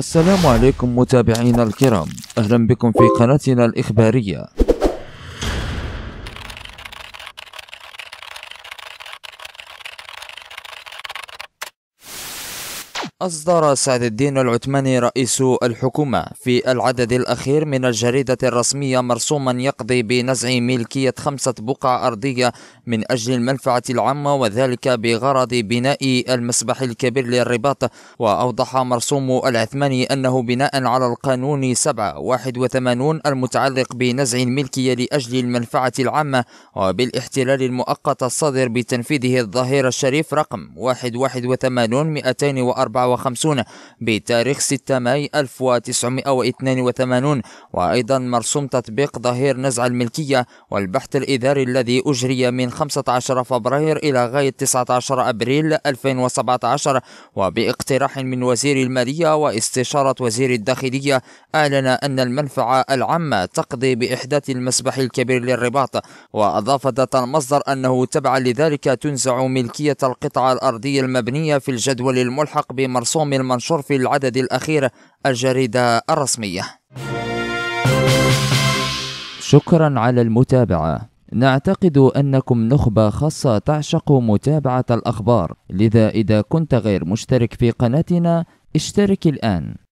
السلام عليكم متابعينا الكرام أهلا بكم في قناتنا الإخبارية أصدر سعد الدين العثماني رئيس الحكومة في العدد الأخير من الجريدة الرسمية مرسوما يقضي بنزع ملكية خمسة بقع أرضية من أجل المنفعة العامة وذلك بغرض بناء المسبح الكبير للرباط وأوضح مرسوم العثماني أنه بناء على القانون 781 المتعلق بنزع الملكية لأجل المنفعة العامة وبالاحتلال المؤقت الصادر بتنفيذه الظهير الشريف رقم 181 59 بتاريخ 6 ماي 1982 وأيضا مرسوم تطبيق ظهير نزع الملكية والبحث الإداري الذي أجري من 15 فبراير إلى غاية 19 أبريل 2017 وباقتراح من وزير المالية واستشارة وزير الداخلية أعلن أن المنفعة العامة تقضي بإحداث المسبح الكبير للرباط وأضاف ذات المصدر أنه تبعا لذلك تنزع ملكية القطعة الأرضية المبنية في الجدول الملحق بمرسوم المرسوم المنشور في العدد الأخير الجريدة الرسمية شكرا على المتابعة نعتقد أنكم نخبة خاصة تعشق متابعة الأخبار لذا إذا كنت غير مشترك في قناتنا اشترك الآن